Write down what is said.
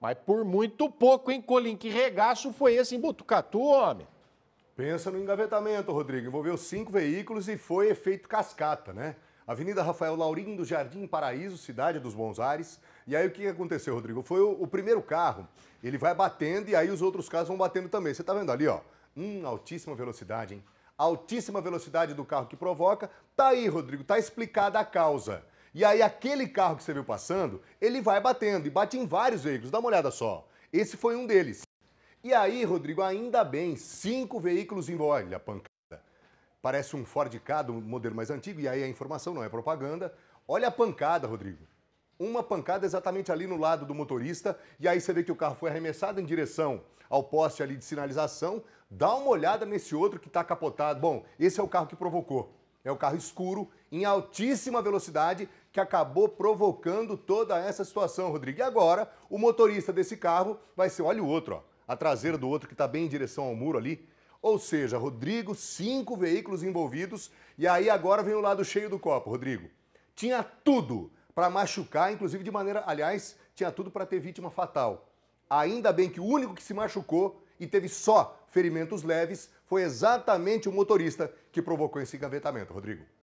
Mas por muito pouco, hein, Colim? Que regaço foi esse em Butucatu, homem? Pensa no engavetamento, Rodrigo. Envolveu cinco veículos e foi efeito cascata, né? Avenida Rafael Laurindo, Jardim Paraíso, Cidade dos Bons Ares. E aí o que aconteceu, Rodrigo? Foi o, o primeiro carro, ele vai batendo e aí os outros carros vão batendo também. Você tá vendo ali, ó? Hum, altíssima velocidade, hein? altíssima velocidade do carro que provoca. Tá aí, Rodrigo, tá explicada a causa. E aí aquele carro que você viu passando, ele vai batendo e bate em vários veículos. Dá uma olhada só. Esse foi um deles. E aí, Rodrigo, ainda bem, cinco veículos em olha, pancada. Parece um Ford K, do modelo mais antigo, e aí a informação não é propaganda. Olha a pancada, Rodrigo. Uma pancada exatamente ali no lado do motorista, e aí você vê que o carro foi arremessado em direção ao poste ali de sinalização. Dá uma olhada nesse outro que está capotado. Bom, esse é o carro que provocou. É o carro escuro, em altíssima velocidade, que acabou provocando toda essa situação, Rodrigo. E agora, o motorista desse carro vai ser, olha o outro, ó, a traseira do outro que está bem em direção ao muro ali. Ou seja, Rodrigo, cinco veículos envolvidos. E aí agora vem o lado cheio do copo, Rodrigo. Tinha tudo para machucar, inclusive de maneira, aliás, tinha tudo para ter vítima fatal. Ainda bem que o único que se machucou e teve só ferimentos leves foi exatamente o motorista que provocou esse engavetamento, Rodrigo.